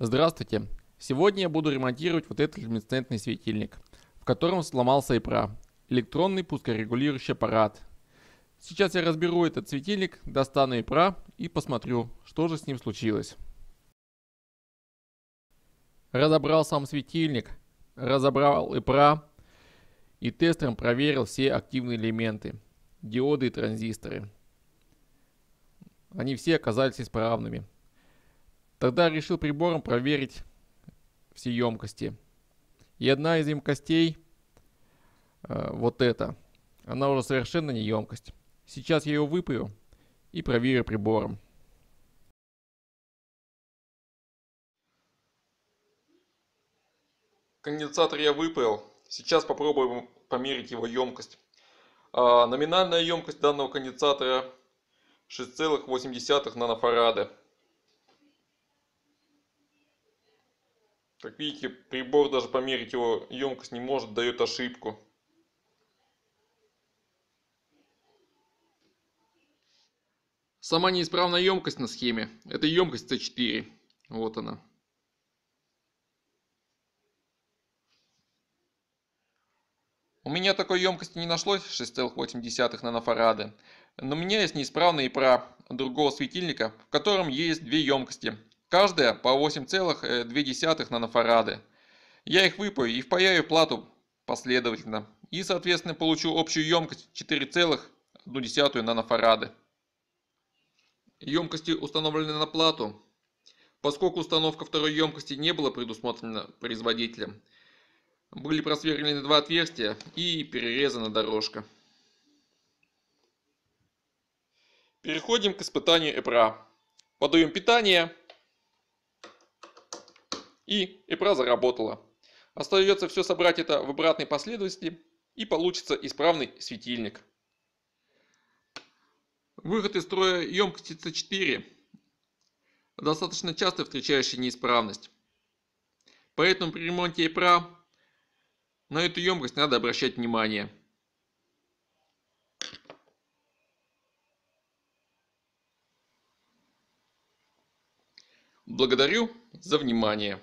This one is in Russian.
Здравствуйте! Сегодня я буду ремонтировать вот этот люминесцентный светильник, в котором сломался ИПРА, электронный пускорегулирующий аппарат. Сейчас я разберу этот светильник, достану ИПРА и посмотрю, что же с ним случилось. Разобрал сам светильник, разобрал ИПРА и тестером проверил все активные элементы, диоды и транзисторы. Они все оказались исправными. Тогда решил прибором проверить все емкости. И одна из емкостей, э, вот эта, она уже совершенно не емкость. Сейчас я ее выпью и проверю прибором. Конденсатор я выпил. Сейчас попробуем померить его емкость. А номинальная емкость данного конденсатора 6,8 нанофарада. Как видите, прибор даже померить его емкость не может, дает ошибку. Сама неисправная емкость на схеме, это емкость c 4 Вот она. У меня такой емкости не нашлось 6,8 нанофарады, но у меня есть неисправный ИПРА другого светильника, в котором есть две емкости Каждая по 8,2 э, нанофарады. Я их выпаю и впаяю плату последовательно. И, соответственно, получу общую емкость 4,1 нанофарады. Емкости установлены на плату. Поскольку установка второй емкости не была предусмотрена производителем, были просверлены два отверстия и перерезана дорожка. Переходим к испытанию ЭПРА. Подаем питание. И ЭПРА заработала. Остается все собрать это в обратной последовательности и получится исправный светильник. Выход из строя емкости C – достаточно часто встречающая неисправность. Поэтому при ремонте ЭПРА на эту емкость надо обращать внимание. Благодарю за внимание.